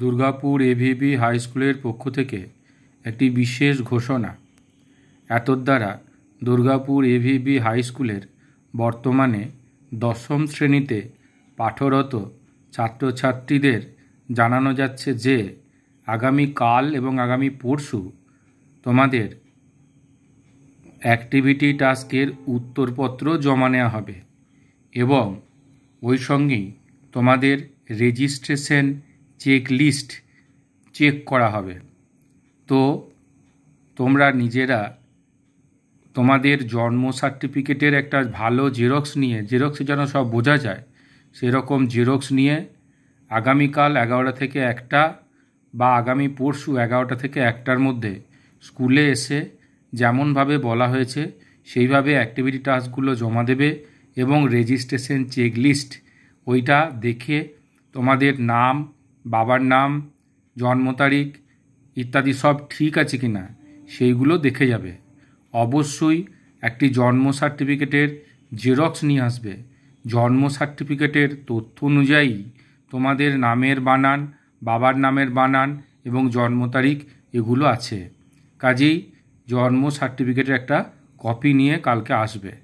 Durgapur এভিবি high স্কুলের পক্ষ থেকে একটি বিশেষ ঘোষণা এতদ্বারা দুর্গাপুর এভিবি হাই স্কুলের বর্তমানে দশম শ্রেণীতে পাঠরত ছাত্রছাত্রীদের জানানো যাচ্ছে যে আগামী কাল এবং আগামী পরশু তোমাদের অ্যাক্টিভিটি টাস্কের উত্তরপত্র জমা নেওয়া হবে এবং ওই সঙ্গেই তোমাদের রেজিস্ট্রেশন চেক লিস্ট চেক করা হবে তো তোমরা নিজেরা তোমাদের জন্ম সার্টিফিকেটের একটা ভালো জেরক্স নিয়ে জেরক্স যেন সব বোঝা যায় সেরকম জেরক্স নিয়ে আগামীকাল এগারোটা থেকে একটা বা আগামী পরশু এগারোটা থেকে একটার মধ্যে স্কুলে এসে যেমনভাবে বলা হয়েছে সেইভাবে অ্যাক্টিভিটি টাস্কগুলো জমা দেবে এবং রেজিস্ট্রেশন চেক লিস্ট ওইটা দেখে তোমাদের নাম বাবার নাম জন্ম তারিখ ইত্যাদি সব ঠিক আছে কি না সেইগুলো দেখে যাবে অবশ্যই একটি জন্ম সার্টিফিকেটের জেরক্স নিয়ে আসবে জন্ম সার্টিফিকেটের তথ্য অনুযায়ী তোমাদের নামের বানান বাবার নামের বানান এবং জন্ম তারিখ এগুলো আছে কাজেই জন্ম সার্টিফিকেটের একটা কপি নিয়ে কালকে আসবে